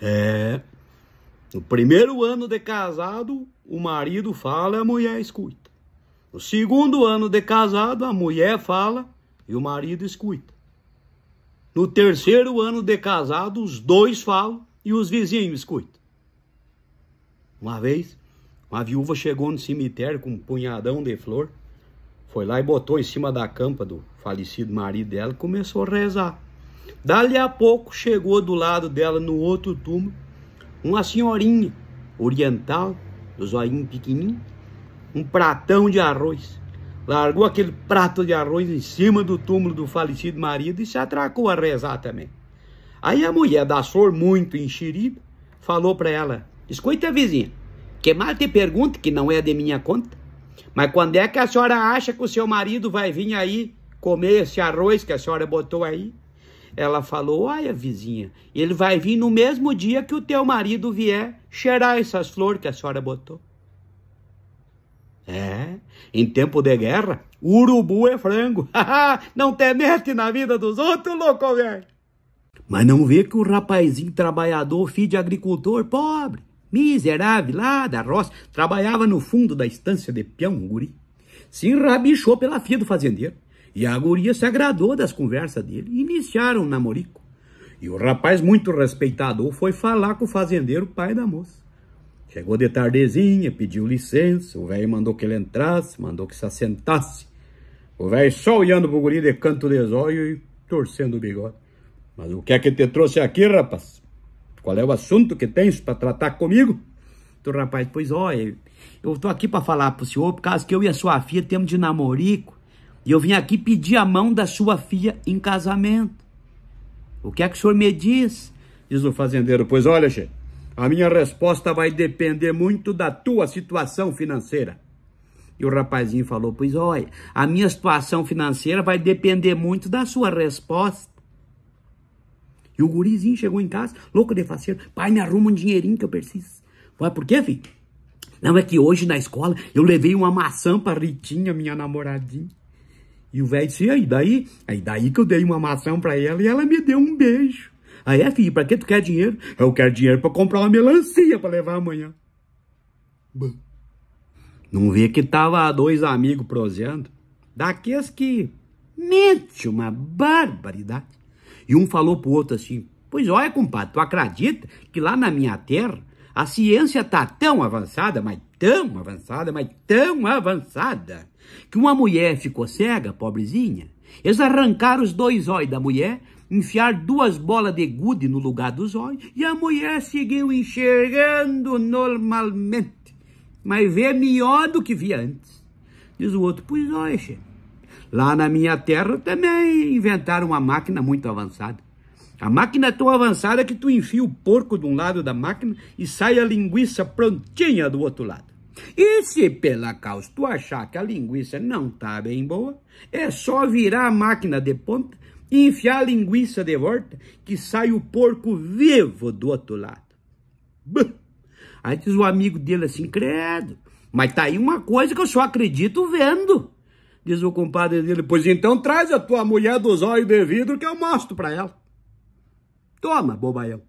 É. No primeiro ano de casado, o marido fala e a mulher escuta. No segundo ano de casado, a mulher fala e o marido escuta. No terceiro ano de casado, os dois falam e os vizinhos escutam. Uma vez, uma viúva chegou no cemitério com um punhadão de flor, foi lá e botou em cima da campa do falecido marido dela e começou a rezar. Dali a pouco chegou do lado dela, no outro túmulo, uma senhorinha oriental, do zoinho pequenininho, um pratão de arroz. Largou aquele prato de arroz em cima do túmulo do falecido marido e se atracou a rezar também. Aí a mulher da flor, muito enxerida, falou para ela: Escuta, vizinha, que mal te pergunto, que não é de minha conta, mas quando é que a senhora acha que o seu marido vai vir aí comer esse arroz que a senhora botou aí? Ela falou: Olha, vizinha, ele vai vir no mesmo dia que o teu marido vier cheirar essas flores que a senhora botou. É, em tempo de guerra, urubu é frango. não tem mete na vida dos outros, louco, velho. Mas não vê que o rapazinho trabalhador, filho de agricultor, pobre, miserável lá da roça, trabalhava no fundo da estância de peão, guri, se rabichou pela filha do fazendeiro. E a guria se agradou das conversas dele iniciaram o um namorico. E o rapaz, muito respeitador, foi falar com o fazendeiro, pai da moça. Chegou de tardezinha, pediu licença, o velho mandou que ele entrasse, mandou que se assentasse. O velho só olhando pro guri de canto de zóio e torcendo o bigode. Mas o que é que te trouxe aqui, rapaz? Qual é o assunto que tens para tratar comigo? O rapaz, pois olha, eu tô aqui para falar pro senhor por causa que eu e a sua filha temos de namorico e eu vim aqui pedir a mão da sua filha em casamento. O que é que o senhor me diz? Diz o fazendeiro: Pois olha, che, a minha resposta vai depender muito da tua situação financeira. E o rapazinho falou: Pois olha, a minha situação financeira vai depender muito da sua resposta. E o gurizinho chegou em casa, louco de faceiro: Pai, me arruma um dinheirinho que eu preciso. Vai, por quê, filho? Não, é que hoje na escola eu levei uma maçã pra Ritinha, minha namoradinha. E o velho disse, aí daí? Aí daí que eu dei uma maçã para ela e ela me deu um beijo. Aí, é, filho, pra que tu quer dinheiro? Eu quero dinheiro para comprar uma melancia para levar amanhã. Não vê que tava dois amigos prosseando? Daqueles que mente uma barbaridade. E um falou pro outro assim, pois olha, compadre, tu acredita que lá na minha terra a ciência está tão avançada, mas tão avançada, mas tão avançada, que uma mulher ficou cega, pobrezinha. Eles arrancaram os dois olhos da mulher, enfiaram duas bolas de gude no lugar dos olhos, e a mulher seguiu enxergando normalmente, mas vê melhor do que via antes. Diz o outro, pois olha, Lá na minha terra também inventaram uma máquina muito avançada. A máquina é tão avançada que tu enfia o porco de um lado da máquina e sai a linguiça prontinha do outro lado. E se pela causa tu achar que a linguiça não tá bem boa, é só virar a máquina de ponta e enfiar a linguiça de volta que sai o porco vivo do outro lado. Buh. Aí diz o amigo dele assim, credo, mas tá aí uma coisa que eu só acredito vendo. Diz o compadre dele, pois então traz a tua mulher dos olhos de vidro que eu mostro pra ela. တော့မှပေါ်ပါရော